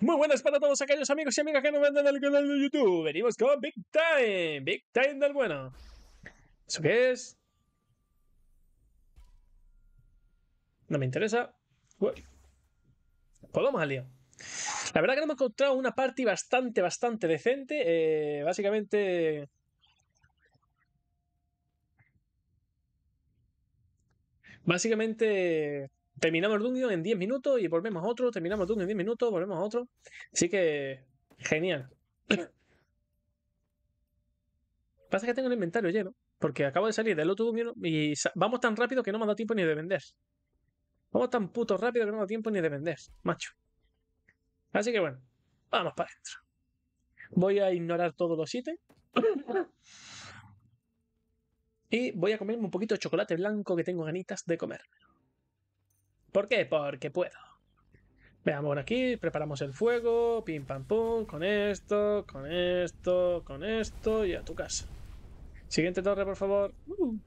Muy buenas para todos aquellos amigos y amigas que nos ven al canal de YouTube. Venimos con Big Time, Big Time del bueno. ¿Eso qué es? No me interesa. ¿Podemos Pues al lío. La verdad que hemos encontrado una party bastante, bastante decente. Eh, básicamente... Básicamente terminamos Dungeon en 10 minutos y volvemos a otro, terminamos Dungeon en 10 minutos, volvemos a otro. Así que, genial. Pasa que tengo el inventario lleno, porque acabo de salir del otro Dungeon y vamos tan rápido que no me ha dado tiempo ni de vender. Vamos tan puto rápido que no me ha dado tiempo ni de vender, macho. Así que bueno, vamos para adentro. Voy a ignorar todos los ítems. y voy a comerme un poquito de chocolate blanco que tengo ganitas de comérmelo. ¿Por qué? Porque puedo. Veamos aquí, preparamos el fuego, pim pam pum, con esto, con esto, con esto y a tu casa. Siguiente torre, por favor. Uh.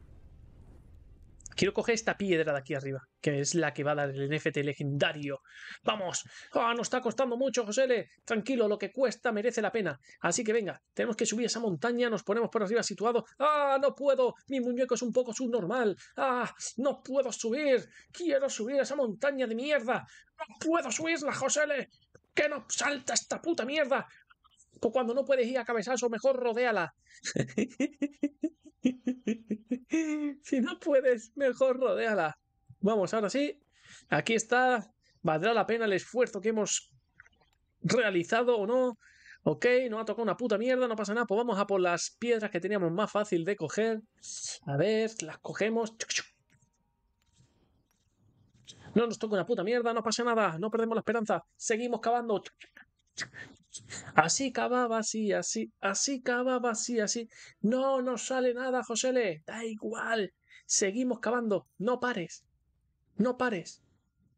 Quiero coger esta piedra de aquí arriba, que es la que va a dar el NFT legendario. ¡Vamos! ¡Ah, nos está costando mucho, José Tranquilo, lo que cuesta merece la pena. Así que venga, tenemos que subir esa montaña, nos ponemos por arriba situado. ¡Ah, no puedo! Mi muñeco es un poco subnormal. ¡Ah, no puedo subir! ¡Quiero subir a esa montaña de mierda! ¡No puedo subirla, José L! ¡Que no salta esta puta mierda! cuando no puedes ir a cabezazo, mejor rodéala. si no puedes, mejor rodéala. Vamos, ahora sí. Aquí está. ¿Valdrá la pena el esfuerzo que hemos realizado o no? Ok, nos ha tocado una puta mierda, no pasa nada. Pues vamos a por las piedras que teníamos más fácil de coger. A ver, las cogemos. No nos toca una puta mierda, no pasa nada, no perdemos la esperanza. Seguimos cavando. Así cavaba, así, así, así cavaba, así, así. No nos sale nada, José Le. Da igual. Seguimos cavando. No pares. No pares.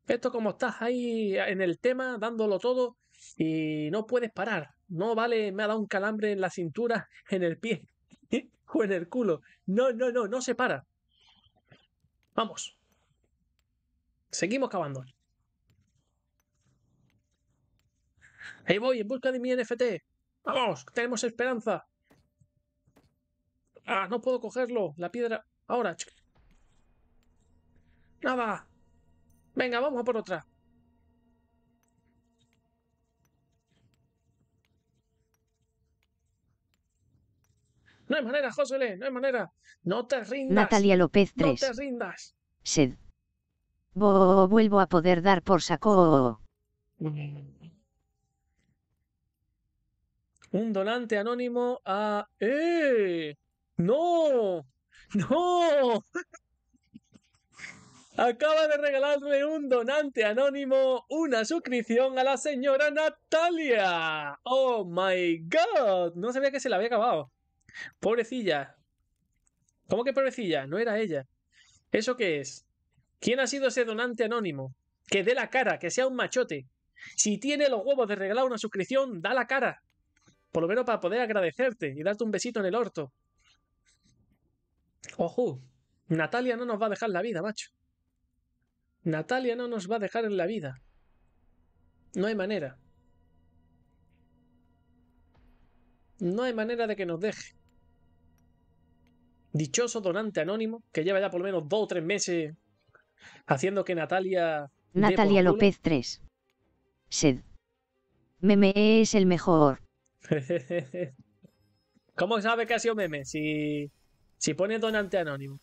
Esto como estás ahí en el tema, dándolo todo y no puedes parar. No vale, me ha dado un calambre en la cintura, en el pie o en el culo. No, no, no, no se para. Vamos. Seguimos cavando. Ahí voy, en busca de mi NFT. Vamos, tenemos esperanza. Ah, no puedo cogerlo. La piedra... Ahora. Nada. Venga, vamos a por otra. No hay manera, Josele, no hay manera. No te rindas. Natalia López 3. No te rindas. Sed. vuelvo a poder dar por saco. Mm un donante anónimo a... ¡Eh! ¡No! ¡No! Acaba de regalarme un donante anónimo una suscripción a la señora Natalia. Oh my god. No sabía que se la había acabado. Pobrecilla. ¿Cómo que pobrecilla? No era ella. ¿Eso qué es? ¿Quién ha sido ese donante anónimo? Que dé la cara, que sea un machote. Si tiene los huevos de regalar una suscripción, da la cara. Por lo menos para poder agradecerte y darte un besito en el orto. Ojo, Natalia no nos va a dejar la vida, macho. Natalia no nos va a dejar en la vida. No hay manera. No hay manera de que nos deje. Dichoso donante anónimo, que lleva ya por lo menos dos o tres meses haciendo que Natalia... Natalia López 3. Sed. Meme es el mejor. ¿Cómo sabe que ha sido meme? Si, si pone donante anónimo.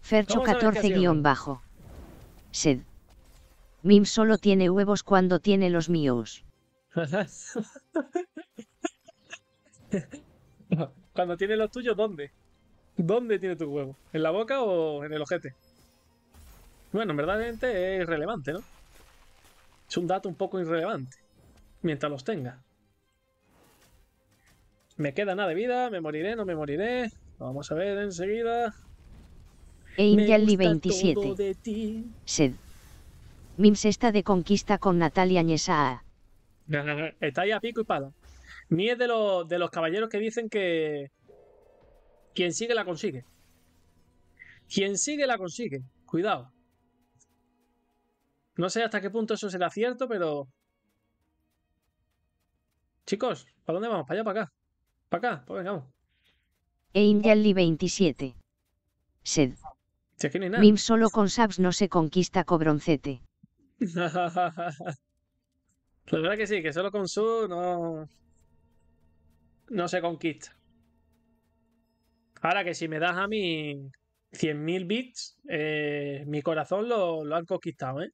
Fercho 14 guión bajo. Sed. Mim solo tiene huevos cuando tiene los míos. cuando tiene los tuyos, ¿dónde? ¿Dónde tiene tu huevo? ¿En la boca o en el ojete? Bueno, verdaderamente es irrelevante, ¿no? Es un dato un poco irrelevante mientras los tenga. Me queda nada de vida, me moriré, no me moriré. Vamos a ver enseguida. eindialli 27. Sed. Mims está de conquista con Natalia Ñesa. está ahí a pico y palo. es de los, de los caballeros que dicen que quien sigue la consigue. Quien sigue la consigue. Cuidado. No sé hasta qué punto eso será cierto, pero Chicos, ¿para dónde vamos? ¿Para allá, para acá? ¿Para acá? Pues venga, vamos. E 27. Sed. nada. Mim solo con subs no se conquista cobroncete. La verdad que sí, que solo con su no. No se conquista. Ahora que si me das a mí 100.000 bits, eh, mi corazón lo, lo han conquistado, ¿eh?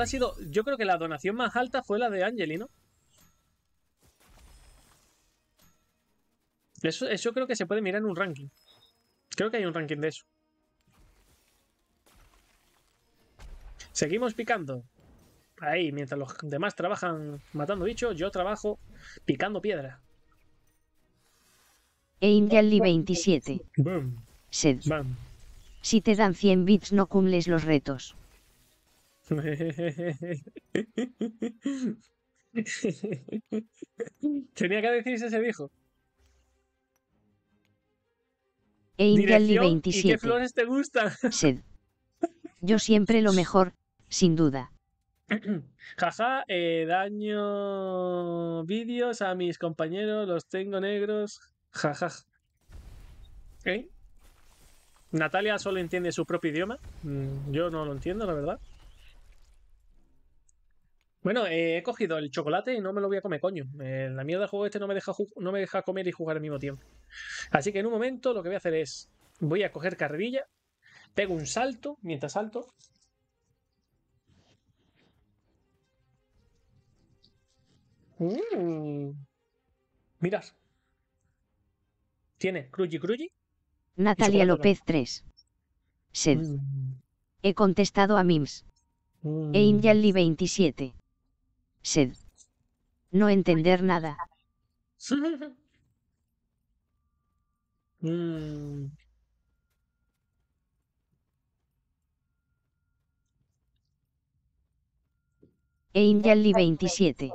ha sido? Yo creo que la donación más alta fue la de Angelino. Eso, eso creo que se puede mirar en un ranking. Creo que hay un ranking de eso. Seguimos picando. Ahí, mientras los demás trabajan matando bichos, yo trabajo picando piedra. Eingelly 27. Si te dan 100 bits no cumples los retos. Tenía que decirse ese viejo. E 27. ¿Y qué flores te gustan? Yo siempre lo mejor, sin duda. Jaja, eh, daño vídeos a mis compañeros, los tengo negros. Jaja. ¿Eh? Natalia solo entiende su propio idioma. Mm, yo no lo entiendo, la verdad. Bueno, eh, he cogido el chocolate y no me lo voy a comer, coño. Eh, la mierda del juego este no me, deja no me deja comer y jugar al mismo tiempo. Así que en un momento lo que voy a hacer es, voy a coger carrilla, pego un salto, mientras salto... Mm. Mirad. Tiene Cruji Cruji. Natalia López 3. Mm. He contestado a Mims. Mm. E 27 sed. No entender nada. mm. E 27.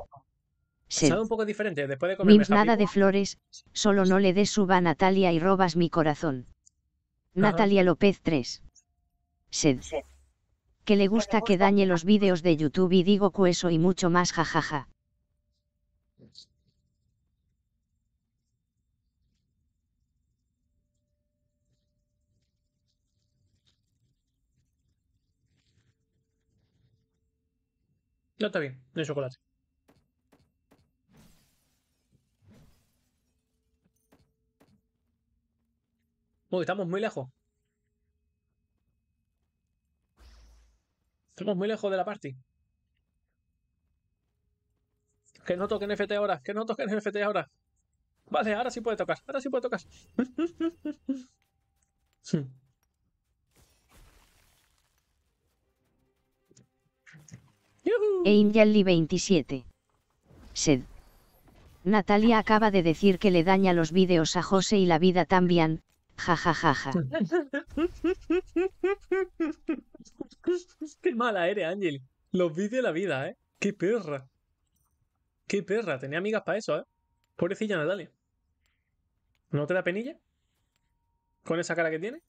Sed. un poco diferente, después de nada de flores, solo no le des suba a Natalia y robas mi corazón. Natalia López 3. Sed que le gusta que dañe los vídeos de YouTube y digo cueso y mucho más jajaja. No, está bien, no hay chocolate. estamos muy lejos. Estamos muy lejos de la party. Que no toquen FT ahora, que no toquen FT ahora. Vale, ahora sí puede tocar, ahora sí puede tocar. sí. E 27. Sed. Natalia acaba de decir que le daña los vídeos a José y la vida también, Ja, Qué mala eres, Ángel. Los vi de la vida, ¿eh? Qué perra. Qué perra. Tenía amigas para eso, ¿eh? Pobrecilla Natalia. ¿No te da penilla? ¿Con esa cara que tiene?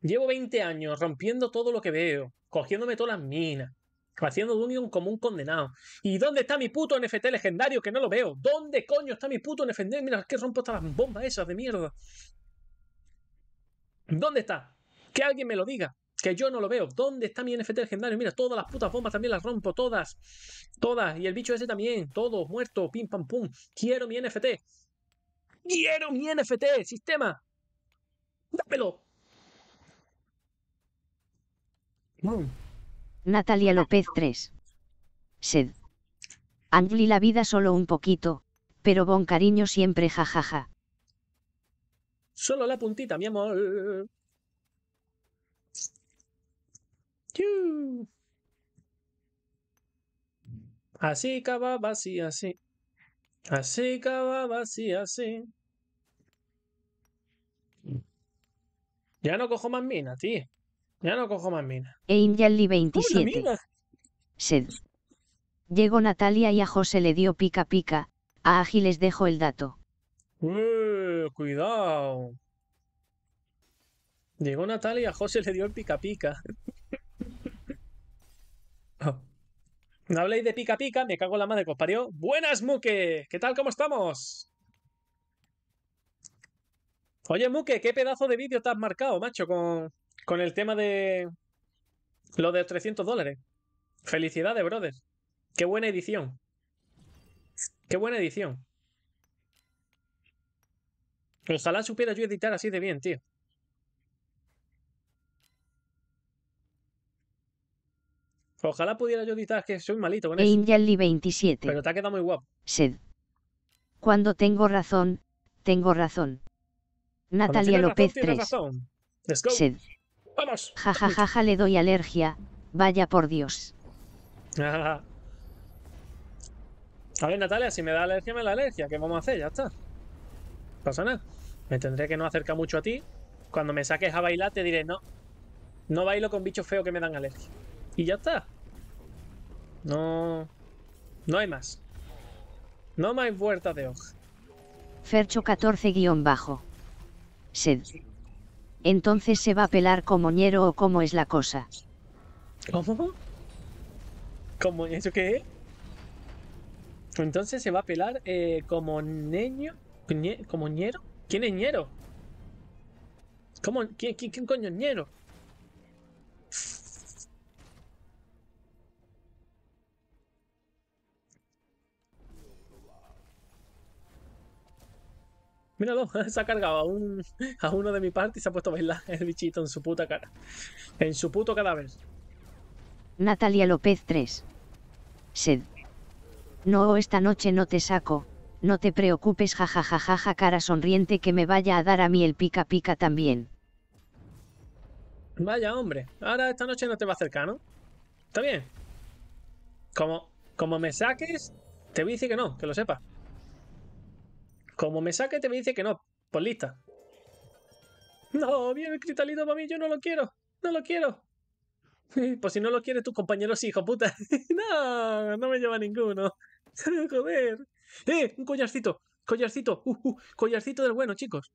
Llevo 20 años rompiendo todo lo que veo, cogiéndome todas las minas, Haciendo Dungeon como un condenado. ¿Y dónde está mi puto NFT legendario que no lo veo? ¿Dónde coño está mi puto NFT? Mira, es que rompo estas bombas esas de mierda. ¿Dónde está? Que alguien me lo diga. Que yo no lo veo. ¿Dónde está mi NFT legendario? Mira, todas las putas bombas también las rompo. Todas. Todas. Y el bicho ese también. Todo muerto. Pim pam pum. Quiero mi NFT. Quiero mi NFT. Sistema. Dámelo. Natalia López 3. Sed. Angli la vida solo un poquito, pero bon cariño siempre jajaja. Solo la puntita, mi amor. Así acababa, así, así. Así acababa, así, así. Ya no cojo más minas, tío. Ya no cojo más minas. E 27. Sed. Llegó Natalia y a José le dio pica pica. A Ágiles dejo el dato. Uy, eh, cuidado. Llegó Natalia y a José le dio el pica pica. Oh. No habléis de pica pica, me cago en la madre que ¡Buenas, Muque! ¿Qué tal? ¿Cómo estamos? Oye, Muque, qué pedazo de vídeo te has marcado, macho, con, con el tema de lo de 300 dólares. Felicidades, brother. Qué buena edición. Qué buena edición. Ojalá supiera yo editar así de bien, tío. Ojalá pudiera yo editar, que soy malito con 27. Pero te ha quedado muy guapo. Sed. Cuando tengo razón, tengo razón. Natalia López 3. Sed. Vamos. Jajajaja, ja, le doy alergia. Vaya por Dios. A ver, Natalia, si me da alergia, me da alergia. ¿Qué vamos a hacer? Ya está. pasa nada. Me tendré que no acercar mucho a ti. Cuando me saques a bailar, te diré no. No bailo con bichos feos que me dan alergia. Y ya está. No. No hay más. No más vuelta de hoja. Fercho 14-bajo. Sed entonces se va a pelar como ñero o como es la cosa. ¿Cómo? ¿Cómo? ¿Eso qué es? Entonces se va a pelar eh, como niño, como ñero. ¿Quién es ñero? ¿Cómo? ¿Quién, coño ñero? se ha cargado a, uno de mi parte y se ha puesto a bailar el bichito en su puta cara. En su puto cadáver. Natalia López 3. Sed. No, esta noche no te saco, no te preocupes, jajajajaja, cara sonriente que me vaya a dar a mí el pica pica también. Vaya hombre, ahora esta noche no te va a acercar, ¿no? Está bien. Como, como me saques, te voy a decir que no, que lo sepas. Como me saque, te me dice que no. Pues lista. No, bien el cristalito para mí, yo no lo quiero. No lo quiero. Pues si no lo quieres, tus compañeros sí, hijo puta. no, no me lleva ninguno. Joder. ¡Eh! Un collarcito. Collarcito. Uh, uh, collarcito del bueno, chicos.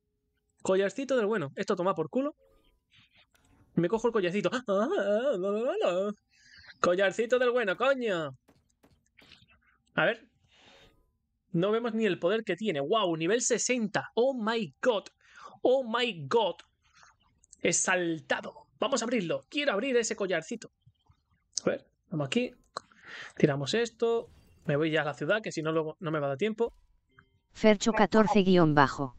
Collarcito del bueno. Esto toma por culo. Me cojo el collarcito. Ah, ah, ah, collarcito del bueno, coño. A ver, no vemos ni el poder que tiene. ¡Wow! Nivel 60. ¡Oh my god! ¡Oh my god! saltado. Vamos a abrirlo. Quiero abrir ese collarcito. A ver, vamos aquí. Tiramos esto. Me voy ya a la ciudad, que si no, luego no me va a dar tiempo. Fercho 14 guión bajo.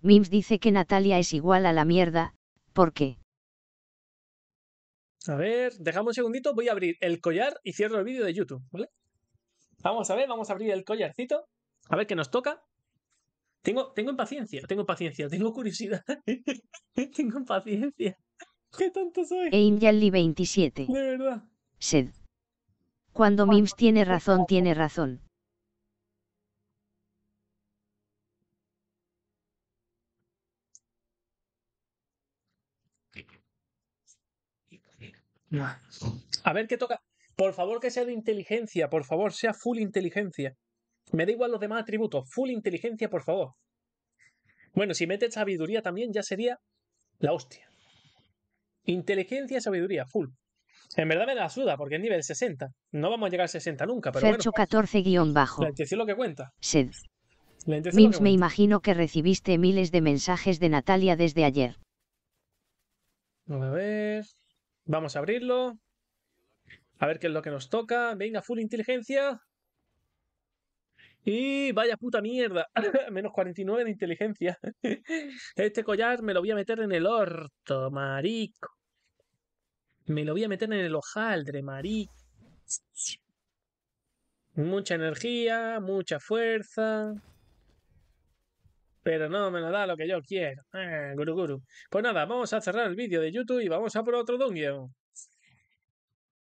Mims dice que Natalia es igual a la mierda. ¿Por qué? A ver, dejamos un segundito. Voy a abrir el collar y cierro el vídeo de YouTube, ¿vale? Vamos a ver, vamos a abrir el collarcito. A ver qué nos toca. Tengo, tengo impaciencia, tengo paciencia, tengo curiosidad. tengo impaciencia. ¿Qué tanto soy? 27. De verdad. Sed. Cuando Mims tiene razón, tiene razón. A ver qué toca. Por favor que sea de inteligencia, por favor, sea full inteligencia. Me da igual los demás atributos, full inteligencia, por favor. Bueno, si mete sabiduría también ya sería la hostia. Inteligencia, sabiduría, full. En verdad me da suda, porque es nivel 60. No vamos a llegar a 60 nunca, pero Fercho bueno. 14 bajo. La lo que cuenta. Mims, me imagino que recibiste miles de mensajes de Natalia desde ayer. A ver. Vamos a abrirlo. A ver qué es lo que nos toca. Venga, full inteligencia. Y vaya puta mierda. Menos 49 de inteligencia. este collar me lo voy a meter en el orto, marico. Me lo voy a meter en el hojaldre, marico. Mucha energía, mucha fuerza. Pero no me lo da lo que yo quiero. Ah, guru guru. Pues nada, vamos a cerrar el vídeo de YouTube y vamos a por otro dungeon.